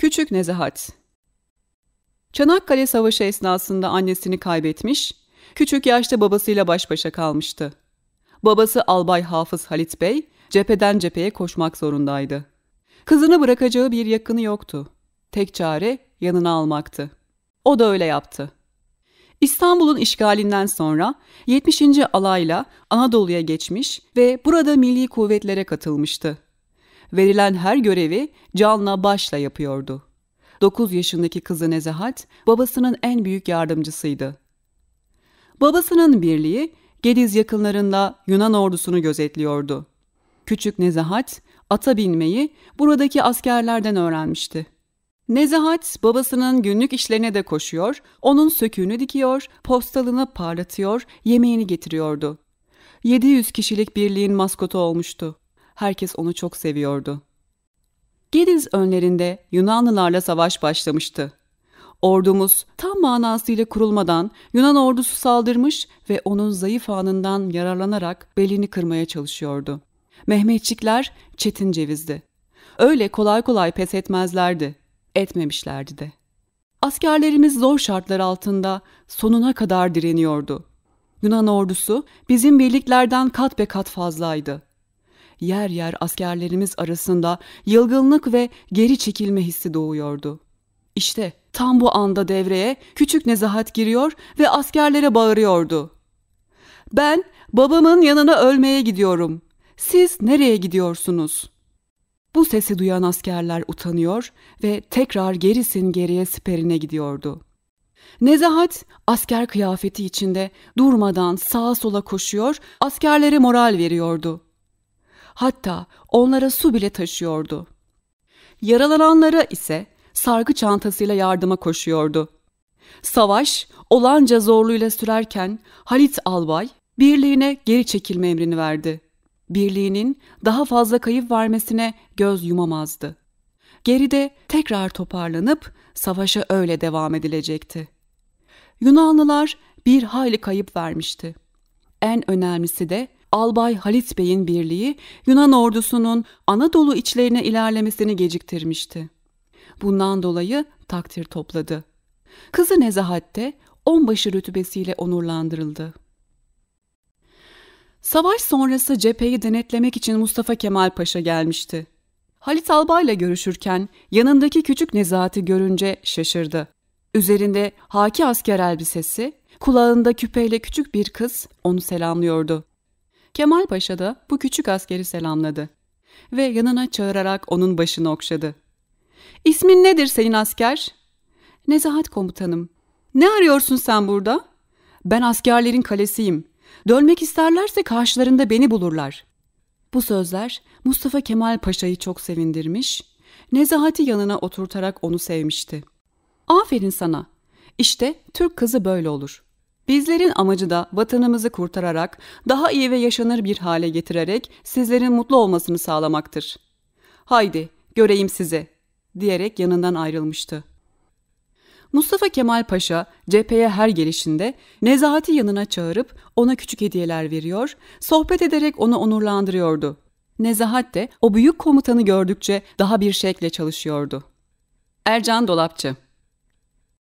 Küçük Nezahat Çanakkale Savaşı esnasında annesini kaybetmiş, küçük yaşta babasıyla baş başa kalmıştı. Babası Albay Hafız Halit Bey cepheden cepheye koşmak zorundaydı. Kızını bırakacağı bir yakını yoktu. Tek çare yanına almaktı. O da öyle yaptı. İstanbul'un işgalinden sonra 70. alayla Anadolu'ya geçmiş ve burada milli kuvvetlere katılmıştı verilen her görevi canla başla yapıyordu. 9 yaşındaki kızı Nezahat babasının en büyük yardımcısıydı. Babasının birliği Gediz yakınlarında Yunan ordusunu gözetliyordu. Küçük Nezahat ata binmeyi buradaki askerlerden öğrenmişti. Nezahat babasının günlük işlerine de koşuyor, onun söküğünü dikiyor, postalını parlatıyor, yemeğini getiriyordu. 700 kişilik birliğin maskotu olmuştu. Herkes onu çok seviyordu. Gediz önlerinde Yunanlılarla savaş başlamıştı. Ordumuz tam manasıyla kurulmadan Yunan ordusu saldırmış ve onun zayıf anından yararlanarak belini kırmaya çalışıyordu. Mehmetçikler çetin cevizdi. Öyle kolay kolay pes etmezlerdi. Etmemişlerdi de. Askerlerimiz zor şartlar altında sonuna kadar direniyordu. Yunan ordusu bizim birliklerden kat be kat fazlaydı yer yer askerlerimiz arasında yılgınlık ve geri çekilme hissi doğuyordu. İşte tam bu anda devreye küçük nezahat giriyor ve askerlere bağırıyordu. Ben babamın yanına ölmeye gidiyorum. Siz nereye gidiyorsunuz? Bu sesi duyan askerler utanıyor ve tekrar gerisin geriye siperine gidiyordu.'' Nezahat asker kıyafeti içinde durmadan sağa sola koşuyor, askerlere moral veriyordu hatta onlara su bile taşıyordu. Yaralananlara ise sargı çantasıyla yardıma koşuyordu. Savaş olanca zorluğuyla sürerken Halit Albay birliğine geri çekilme emrini verdi. Birliğinin daha fazla kayıp vermesine göz yumamazdı. Geride tekrar toparlanıp savaşa öyle devam edilecekti. Yunanlılar bir hayli kayıp vermişti. En önemlisi de Albay Halit Bey'in birliği Yunan ordusunun Anadolu içlerine ilerlemesini geciktirmişti. Bundan dolayı takdir topladı. Kızı Nezahat'te onbaşı rütbesiyle onurlandırıldı. Savaş sonrası cepheyi denetlemek için Mustafa Kemal Paşa gelmişti. Halit Albay'la görüşürken yanındaki küçük Nezahat'i görünce şaşırdı. Üzerinde haki asker elbisesi, kulağında küpeyle küçük bir kız onu selamlıyordu. Kemal Paşa da bu küçük askeri selamladı ve yanına çağırarak onun başını okşadı. İsmin nedir senin asker? Nezahat komutanım. Ne arıyorsun sen burada? Ben askerlerin kalesiyim. Dönmek isterlerse karşılarında beni bulurlar. Bu sözler Mustafa Kemal Paşa'yı çok sevindirmiş, Nezahat'i yanına oturtarak onu sevmişti. Aferin sana. İşte Türk kızı böyle olur. Bizlerin amacı da vatanımızı kurtararak, daha iyi ve yaşanır bir hale getirerek sizlerin mutlu olmasını sağlamaktır. Haydi, göreyim sizi, diyerek yanından ayrılmıştı. Mustafa Kemal Paşa cepheye her gelişinde Nezahat'i yanına çağırıp ona küçük hediyeler veriyor, sohbet ederek onu onurlandırıyordu. Nezahat de o büyük komutanı gördükçe daha bir şekle çalışıyordu. Ercan Dolapçı